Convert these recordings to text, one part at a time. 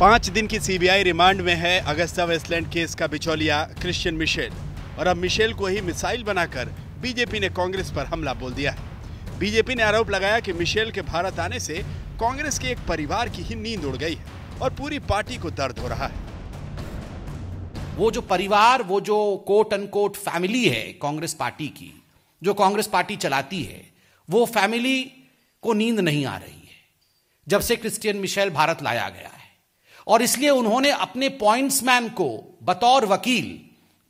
पांच दिन की सीबीआई रिमांड में है अगस्ता वेस्टलैंड केस का बिचौलिया क्रिश्चियन मिशेल और अब मिशेल को ही मिसाइल बनाकर बीजेपी ने कांग्रेस पर हमला बोल दिया है बीजेपी ने आरोप लगाया कि मिशेल के भारत आने से कांग्रेस के एक परिवार की ही नींद उड़ गई है और पूरी पार्टी को दर्द हो रहा है वो जो परिवार वो जो कोट एंड कोट फैमिली है कांग्रेस पार्टी की जो कांग्रेस पार्टी चलाती है वो फैमिली को नींद नहीं आ रही है जब से क्रिस्टियन मिशेल भारत लाया गया और इसलिए उन्होंने अपने पॉइंट्समैन को बतौर वकील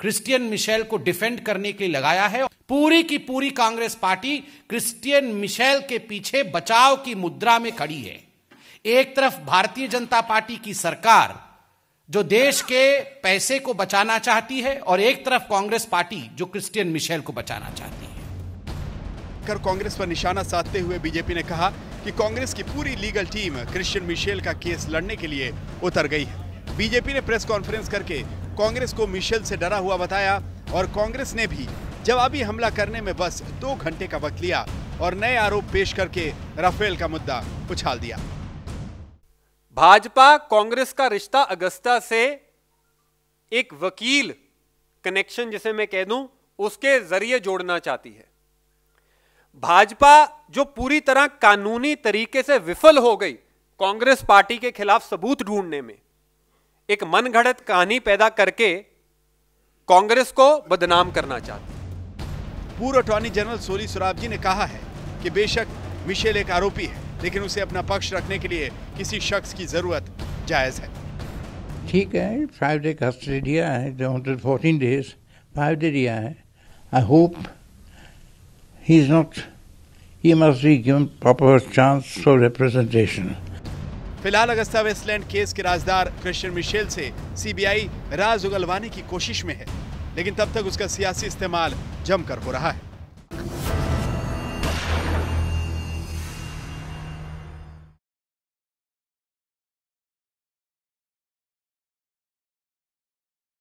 क्रिस्टियन मिशेल को डिफेंड करने के लिए लगाया है पूरी की पूरी कांग्रेस पार्टी क्रिस्टियन मिशेल के पीछे बचाव की मुद्रा में खड़ी है एक तरफ भारतीय जनता पार्टी की सरकार जो देश के पैसे को बचाना चाहती है और एक तरफ कांग्रेस पार्टी जो क्रिस्टियन मिशेल को बचाना चाहती है कर कांग्रेस पर निशाना साधते हुए बीजेपी ने कहा कि कांग्रेस की पूरी लीगल टीम क्रिश्चियन मिशेल का केस लड़ने के लिए उतर गई है बीजेपी ने प्रेस कॉन्फ्रेंस करके कांग्रेस को मिशेल से डरा हुआ बताया और कांग्रेस ने भी जवाबी हमला करने में बस दो घंटे का वक्त लिया और नए आरोप पेश करके राफेल का मुद्दा उछाल दिया भाजपा कांग्रेस का रिश्ता अगस्ता से एक वकील कनेक्शन जिसे मैं कह दूं उसके जरिए जोड़ना चाहती है भाजपा जो पूरी तरह कानूनी तरीके से विफल हो गई कांग्रेस पार्टी के खिलाफ सबूत ढूंढने में एक मनगढ़ंत कहानी पैदा करके कांग्रेस को बदनाम करना चाहती पूर्व अटॉर्नी जनरल सोली सुराब जी ने कहा है कि बेशक मिशेल एक आरोपी है लेकिन उसे अपना पक्ष रखने के लिए किसी शख्स की जरूरत जायज है ठीक है फाइव डे कस्टडी दिया है फोर्टीन डेज फाइव डे दिया है I hope he's not, he must be given proper chance for representation. फिलहाल अगस्ता वेस्टलैंड केस के राजदार क्रिश्चियन मिशेल से सीबीआई राज उगलवाने की कोशिश में है लेकिन तब तक उसका सियासी इस्तेमाल जमकर हो रहा है